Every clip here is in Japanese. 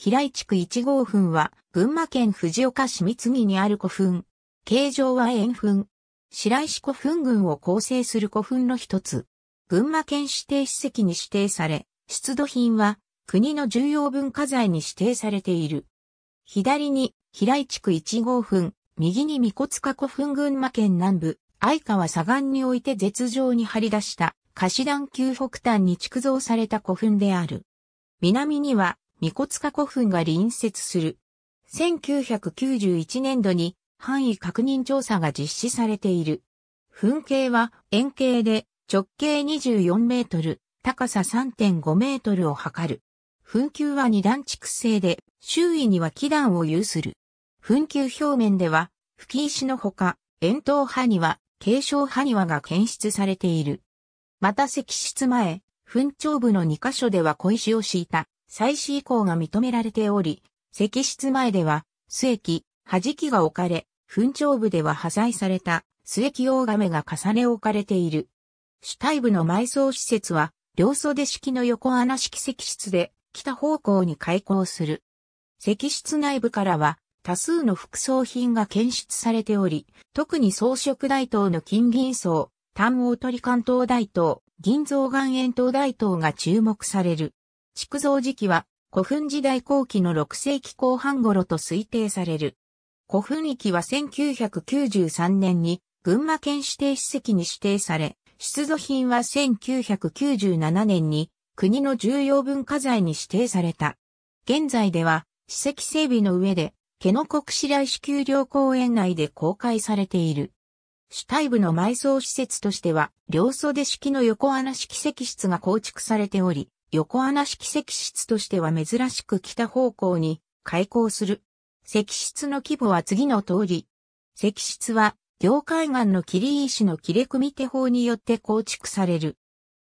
平井地区1号墳は、群馬県藤岡市三木にある古墳。形状は円墳。白石古墳群を構成する古墳の一つ。群馬県指定史跡に指定され、出土品は国の重要文化財に指定されている。左に平井地区1号墳、右に三骨塚古墳群馬県南部、相川左岸において絶上に張り出した、貸し段級北端に築造された古墳である。南には三骨塚古墳が隣接する。1991年度に範囲確認調査が実施されている。墳形は円形で直径24メートル、高さ3.5メートルを測る。墳丘は二段築成で、周囲には基段を有する。墳丘表面では、吹石のほか、円筒には、継承埴庭が検出されている。また石室前、墳頂部の2箇所では小石を敷いた祭祀以降が認められており、石室前では、末木、はじきが置かれ、墳頂部では破砕された、末木大亀が重ね置かれている。主体部の埋葬施設は、両袖式の横穴式石室で、北方向に開口する。石室内部からは、多数の副葬品が検出されており、特に装飾大刀の金銀層、単王鳥関東大刀、銀蔵岩塩灯大刀が注目される。築造時期は古墳時代後期の6世紀後半頃と推定される。古墳域は1993年に群馬県指定史跡に指定され、出土品は1997年に国の重要文化財に指定された。現在では史跡整備の上で、毛野国白石丘陵公園内で公開されている。主体部の埋葬施設としては、両袖式の横穴式石室が構築されており、横穴式石室としては珍しく北方向に開口する。石室の規模は次の通り。石室は、業海岸の切石の切れ組手法によって構築される。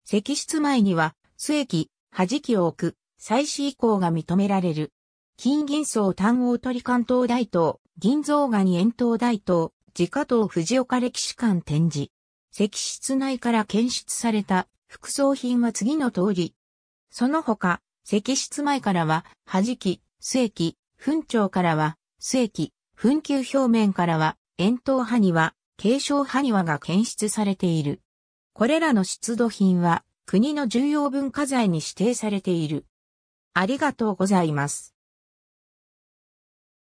石室前には、末期、弾きを置く、祭祀以降が認められる。金銀層単王鳥関東大東、銀蔵ガニ円東大東、自家島藤岡歴史館展示。石室内から検出された副葬品は次の通り、その他、石室前からは、弾き、須液、墳長からは、末期、墳丘表面からは、円筒埴輪、継承埴輪が検出されている。これらの出土品は、国の重要文化財に指定されている。ありがとうございます。